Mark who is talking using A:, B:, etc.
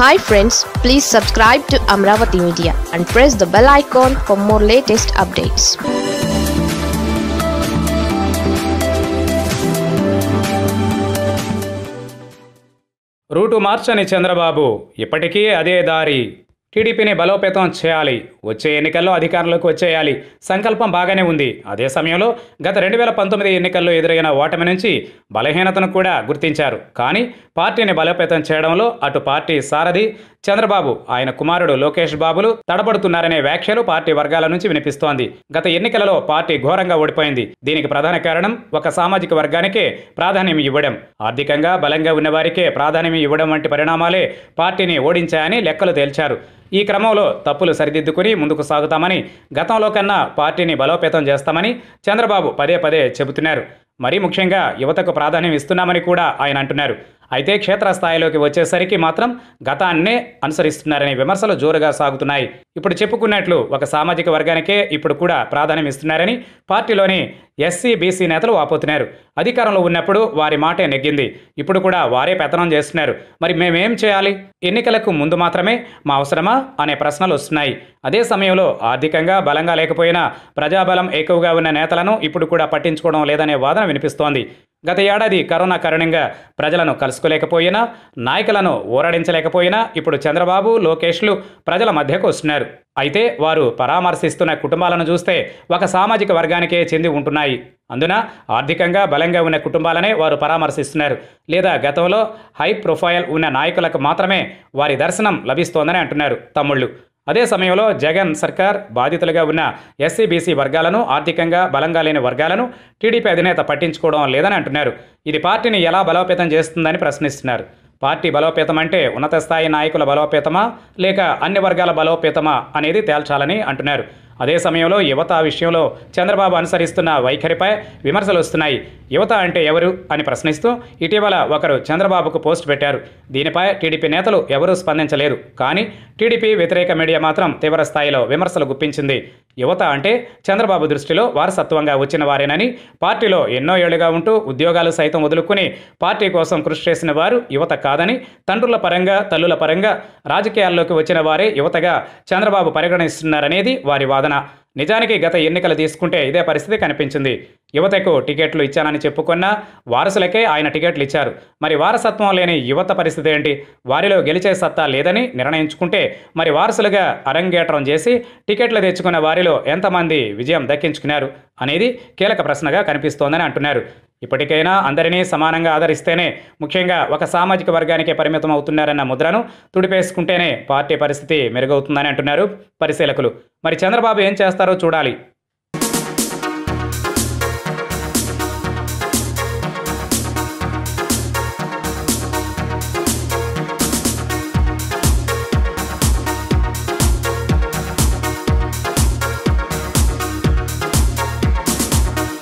A: hi friends please subscribe to Amaravati media and press the bell icon for more latest updates route మార్చని చంద్రబాబు ఇప్పటికీ అదే దారి టీడీపీని బలోపేతం చేయాలి వచ్చే ఎన్నికల్లో అధికారంలోకి వచ్చేయాలి సంకల్పం బాగానే ఉంది అదే సమయంలో గత రెండు వేల పంతొమ్మిది ఎన్నికల్లో ఎదురైన ఓటమి నుంచి బలహీనతను కూడా గుర్తించారు కానీ పార్టీని బలోపేతం చేయడంలో అటు పార్టీ సారథి చంద్రబాబు ఆయన కుమారుడు లోకేష్ బాబులు తడబడుతున్నారనే వ్యాఖ్యలు పార్టీ వర్గాల నుంచి వినిపిస్తోంది గత ఎన్నికలలో పార్టీ ఘోరంగా ఓడిపోయింది దీనికి ప్రధాన కారణం ఒక సామాజిక వర్గానికే ప్రాధాన్యం ఇవ్వడం ఆర్థికంగా బలంగా ఉన్నవారికే ప్రాధాన్యం ఇవ్వడం వంటి పరిణామాలే పార్టీని ఓడించాయని లెక్కలు తేల్చారు ఈ క్రమంలో తప్పులు సరిదిద్దుకుని ముందుకు సాగుతామని గతంలో కన్నా పార్టీని బలోపేతం చేస్తామని చంద్రబాబు పదే పదే చెబుతున్నారు మరీ ముఖ్యంగా యువతకు ప్రాధాన్యం ఇస్తున్నామని కూడా ఆయన అంటున్నారు అయితే క్షేత్రస్థాయిలోకి వచ్చేసరికి మాత్రం గతాన్నే అనుసరిస్తున్నారనే విమర్శలు జోరుగా సాగుతున్నాయి ఇప్పుడు చెప్పుకున్నట్లు ఒక సామాజిక వర్గానికే ఇప్పుడు కూడా ప్రాధాన్యం ఇస్తున్నారని పార్టీలోని ఎస్సీ బీసీ నేతలు వాపోతున్నారు అధికారంలో ఉన్నప్పుడు వారి మాటే నెగ్గింది ఇప్పుడు కూడా వారే పెత్తనం చేస్తున్నారు మరి మేమేం చేయాలి ఎన్నికలకు ముందు మాత్రమే మా అవసరమా అనే ప్రశ్నలు వస్తున్నాయి అదే సమయంలో ఆర్థికంగా బలంగా లేకపోయినా ప్రజాబలం ఎక్కువగా ఉన్న నేతలను ఇప్పుడు కూడా పట్టించుకోవడం లేదనే వాదన వినిపిస్తోంది గత ఏడాది కరోనా కారణంగా ప్రజలను కలుసుకోలేకపోయినా నాయకులను ఊరడించలేకపోయినా ఇప్పుడు చంద్రబాబు లోకేష్లు ప్రజల మధ్యకు వస్తున్నారు అయితే వారు పరామర్శిస్తున్న కుటుంబాలను చూస్తే ఒక సామాజిక వర్గానికే చెంది ఉంటున్నాయి అందున ఆర్థికంగా బలంగా ఉన్న కుటుంబాలనే వారు పరామర్శిస్తున్నారు లేదా గతంలో హై ప్రొఫైల్ ఉన్న నాయకులకు మాత్రమే వారి దర్శనం లభిస్తోందని అంటున్నారు తమ్ముళ్ళు అదే సమయంలో జగన్ సర్కార్ బాధితులుగా ఉన్న ఎస్సీ బీసీ వర్గాలను ఆర్థికంగా బలంగా లేని వర్గాలను టీడీపీ అధినేత పట్టించుకోవడం లేదని అంటున్నారు ఇది పార్టీని ఎలా బలోపేతం చేస్తుందని ప్రశ్నిస్తున్నారు పార్టీ బలోపేతం అంటే ఉన్నత స్థాయి నాయకుల బలోపేతమా లేక అన్ని వర్గాల బలోపేతమా అనేది తేల్చాలని అంటున్నారు అదే సమయంలో యువత విషయంలో చంద్రబాబు అనుసరిస్తున్న వైఖరిపై విమర్శలు వస్తున్నాయి యువత అంటే ఎవరు అని ప్రశ్నిస్తూ ఇటీవల ఒకరు చంద్రబాబుకు పోస్ట్ పెట్టారు దీనిపై టీడీపీ నేతలు ఎవరూ స్పందించలేదు కానీ టీడీపీ వ్యతిరేక మీడియా మాత్రం తీవ్ర స్థాయిలో విమర్శలు గుప్పించింది యువత అంటే చంద్రబాబు దృష్టిలో వారసత్వంగా వచ్చిన వారేనని పార్టీలో ఎన్నో ఏళ్లుగా ఉంటూ ఉద్యోగాలు సైతం వదులుకుని పార్టీ కోసం కృషి చేసిన వారు యువత కాదని తండ్రుల పరంగా తల్లుల పరంగా రాజకీయాల్లోకి వచ్చిన వారే యువతగా చంద్రబాబు పరిగణిస్తున్నారనేది వారి వాదన ప్రతిపాదన నిజానికి గత ఎన్నికలు తీసుకుంటే ఇదే పరిస్థితి కనిపించింది యువతకు టికెట్లు ఇచ్చానని చెప్పుకున్న వారసులకే ఆయన టికెట్లు ఇచ్చారు మరి వారసత్వం లేని యువత పరిస్థితి ఏంటి వారిలో గెలిచే సత్తా లేదని నిర్ణయించుకుంటే మరి వారసులుగా అరంగేట్రం చేసి టికెట్లు తెచ్చుకున్న వారిలో ఎంతమంది విజయం దక్కించుకున్నారు అనేది కీలక ప్రశ్నగా కనిపిస్తోందని అంటున్నారు ఇప్పటికైనా అందరినీ సమానంగా ఆదరిస్తేనే ముఖ్యంగా ఒక సామాజిక వర్గానికే పరిమితం అవుతున్నారన్న ముద్రను తుడిపేసుకుంటేనే పార్టీ పరిస్థితి మెరుగవుతుందని అంటున్నారు పరిశీలకులు మరి చంద్రబాబు ఏం చేస్తారో చూడాలి